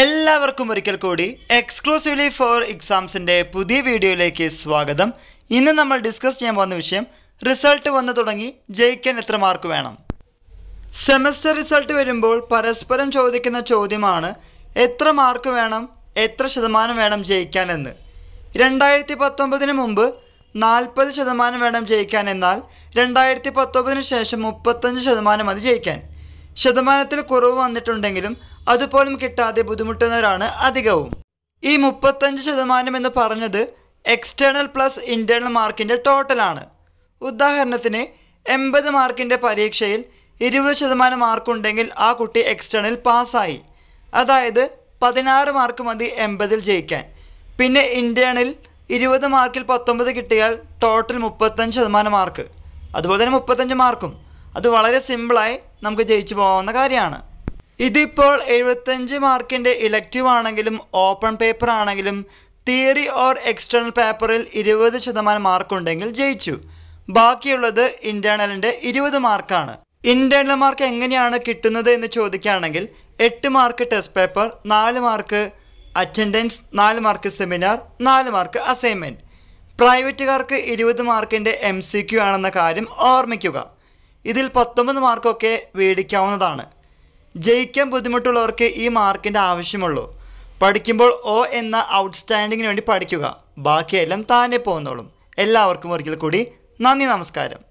എല്ലാവർക്കും ഒരിക്കൽ കൂടി എക്സ്ക്ലൂസീവ്ലി ഫോർ എക്സാംസിൻ്റെ പുതിയ വീഡിയോയിലേക്ക് സ്വാഗതം ഇന്ന് നമ്മൾ ഡിസ്കസ് ചെയ്യാൻ പോകുന്ന വിഷയം റിസൾട്ട് വന്നു തുടങ്ങി ജയിക്കാൻ എത്ര മാർക്ക് വേണം സെമസ്റ്റർ റിസൾട്ട് വരുമ്പോൾ പരസ്പരം ചോദിക്കുന്ന ചോദ്യമാണ് എത്ര മാർക്ക് വേണം എത്ര ശതമാനം വേണം ജയിക്കാൻ എന്ന് രണ്ടായിരത്തി പത്തൊമ്പതിന് മുമ്പ് നാൽപ്പത് ശതമാനം വേണം ജയിക്കാൻ എന്നാൽ രണ്ടായിരത്തി പത്തൊമ്പതിന് ശേഷം മുപ്പത്തഞ്ച് ശതമാനം മതി ജയിക്കാൻ ശതമാനത്തിൽ കുറവ് വന്നിട്ടുണ്ടെങ്കിലും അതുപോലും കിട്ടാതെ ബുദ്ധിമുട്ടുന്നവരാണ് അധികവും ഈ മുപ്പത്തഞ്ച് ശതമാനം എന്ന് പറഞ്ഞത് എക്സ്റ്റേണൽ പ്ലസ് ഇൻറ്റേണൽ മാർക്കിൻ്റെ ടോട്ടലാണ് ഉദാഹരണത്തിന് എൺപത് മാർക്കിൻ്റെ പരീക്ഷയിൽ ഇരുപത് ശതമാനം മാർക്കുണ്ടെങ്കിൽ ആ കുട്ടി എക്സ്റ്റേണൽ പാസ്സായി അതായത് പതിനാറ് മാർക്ക് മതി എൺപതിൽ ജയിക്കാൻ പിന്നെ ഇൻറ്റേണൽ ഇരുപത് മാർക്കിൽ പത്തൊമ്പത് കിട്ടിയാൽ ടോട്ടൽ മുപ്പത്തഞ്ച് ശതമാനം മാർക്ക് അതുപോലെ തന്നെ മുപ്പത്തഞ്ച് മാർക്കും അത് വളരെ സിമ്പിളായി നമുക്ക് ജയിച്ചു പോകാവുന്ന കാര്യമാണ് ഇതിപ്പോൾ എഴുപത്തഞ്ച് മാർക്കിൻ്റെ ഇലക്റ്റീവ് ആണെങ്കിലും ഓപ്പൺ പേപ്പർ ആണെങ്കിലും തിയറി ഓർ എക്സ്റ്റേണൽ പേപ്പറിൽ ഇരുപത് ശതമാനം മാർക്കുണ്ടെങ്കിൽ ജയിച്ചു ബാക്കിയുള്ളത് ഇൻറ്റേണലിൻ്റെ ഇരുപത് മാർക്കാണ് ഇൻറ്റേണൽ മാർക്ക് എങ്ങനെയാണ് കിട്ടുന്നത് എന്ന് ചോദിക്കുകയാണെങ്കിൽ എട്ട് മാർക്ക് ടെസ്റ്റ് പേപ്പർ നാല് മാർക്ക് അറ്റൻഡൻസ് നാല് മാർക്ക് സെമിനാർ നാല് മാർക്ക് അസൈൻമെൻറ്റ് പ്രൈവറ്റുകാർക്ക് ഇരുപത് മാർക്കിൻ്റെ എം സി ക്യു ആണെന്ന കാര്യം ഓർമ്മിക്കുക ഇതിൽ പത്തൊമ്പത് മാർക്കൊക്കെ മേടിക്കാവുന്നതാണ് ജയിക്കാൻ ബുദ്ധിമുട്ടുള്ളവർക്ക് ഈ മാർക്കിൻ്റെ ആവശ്യമുള്ളൂ പഠിക്കുമ്പോൾ ഒ എന്ന ഔട്ട്സ്റ്റാൻഡിങ്ങിന് വേണ്ടി പഠിക്കുക ബാക്കിയെല്ലാം താനെ പോകുന്നോളും എല്ലാവർക്കും ഒരിക്കൽ കൂടി നന്ദി നമസ്കാരം